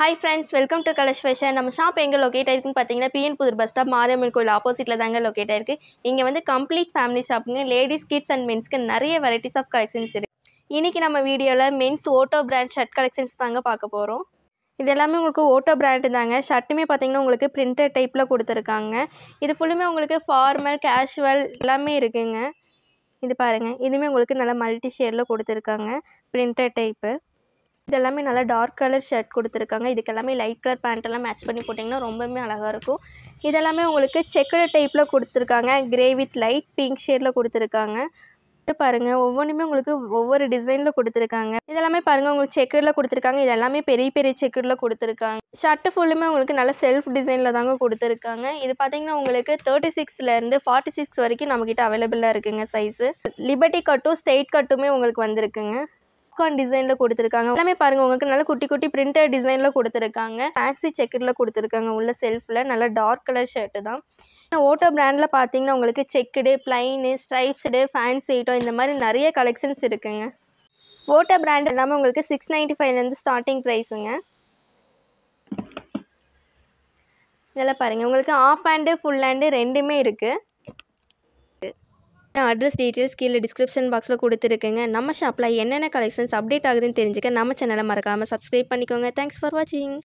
hi friends welcome to கலஷ் fashion நம்ம shop எங்கே locate ஆயிருக்குன்னு பார்த்தீங்கன்னா PN Pudur bus stop Mariamman கோயில் ஆப்போசிட்டில் தாங்க லொக்கேட் ஆயிருக்கு இங்கே வந்து complete family ஷாப்புங்க ladies kids and மென்ஸ்க்கு நிறைய வெரைட்டிஸ் ஆஃப் கலெக்ஷன்ஸ் இருக்குது இன்றைக்கி நம்ம வீடியோவில் men's Otto brand shirt collections தாங்க பார்க்க போகிறோம் இது எல்லாமே உங்களுக்கு ஓட்டோ பிராண்டு தாங்க ஷர்ட்டுமே பார்த்தீங்கன்னா உங்களுக்கு பிரிண்டட் டைப்பில் கொடுத்துருக்காங்க இது ஃபுல்லுமே உங்களுக்கு ஃபார்மல் கேஷுவல் எல்லாமே இருக்குங்க இது பாருங்கள் இதுவுமே உங்களுக்கு நல்லா மல்டி ஷேரில் கொடுத்துருக்காங்க பிரிண்டட் டைப்பு இதெல்லாமே நல்லா டார்க் கலர் ஷர்ட் கொடுத்துருக்காங்க இதுக்கு எல்லாமே லைட் கலர் பேண்ட் எல்லாம் மேட்ச் பண்ணி போட்டிங்கன்னா ரொம்பவுமே அழகாக இருக்கும் இதெல்லாமே உங்களுக்கு செக்கட டைப்பில் கொடுத்துருக்காங்க கிரே வித் லைட் பிங்க் ஷேடில் கொடுத்துருக்காங்க பாருங்க ஒவ்வொன்றுமே உங்களுக்கு ஒவ்வொரு டிசைனில் கொடுத்துருக்காங்க இதெல்லாமே பாருங்கள் உங்களுக்கு செக்கரில் கொடுத்துருக்காங்க இது எல்லாமே பெரிய பெரிய செக்கரில் கொடுத்துருக்காங்க ஷர்ட்டு ஃபுல்லுமே உங்களுக்கு நல்ல செல்ஃப் டிசைனில் தாங்க கொடுத்துருக்காங்க இது பார்த்தீங்கன்னா உங்களுக்கு தேர்ட்டி சிக்ஸ்லேருந்து ஃபார்ட்டி சிக்ஸ் வரைக்கும் நம்மக்கிட்ட அவைலபிளாக இருக்குங்க சைஸு லிபர்ட்டி கட்டும் ஸ்டெயிட் கட்டுமே உங்களுக்கு வந்திருக்குங்க பாப்கார்ன் டிசைனில் கொடுத்துருக்காங்க எல்லாமே பாருங்கள் உங்களுக்கு நல்ல குட்டி குட்டி பிரிண்டட் டிசைனில் கொடுத்துருக்காங்க ஃபேன்சி செக்கரில் கொடுத்துருக்காங்க உள்ள செல்ஃபில் நல்ல டார்க் கலர் ஷர்ட்டு தான் ஓட்டோ பிராண்டில் பார்த்தீங்கன்னா உங்களுக்கு செக்குடு பிளைனு ஸ்ட்ரைப்ஸுடு ஃபேன்சி சீட்டோ இந்த மாதிரி நிறைய கலெக்ஷன்ஸ் இருக்குங்க ஓட்டோ பிராண்ட் எல்லாமே உங்களுக்கு சிக்ஸ் நைன்ட்டி ஃபைவ்லேருந்து ஸ்டார்டிங் ப்ரைஸுங்க இதெல்லாம் பாருங்கள் உங்களுக்கு ஆஃப் ஹேண்டு ஃபுல் ஹேண்டு ரெண்டுமே இருக்குது அட்ரஸ் டீட்டெயில்ஸ் கீழே டிஸ்கிரிப்ஷன் பாக்ஸில் கொடுத்துருக்கேங்க நம்ம ஷாப்பில் என்னென்ன கலெக்ஷன்ஸ் அப்டேட் ஆகுதுன்னு தெரிஞ்சுக்க நம்ம சேனலை மறக்காமல் சப்ஸ்கிரைப் பண்ணிக்கோங்க தேங்க்ஸ் ஃபார் வாட்சிங்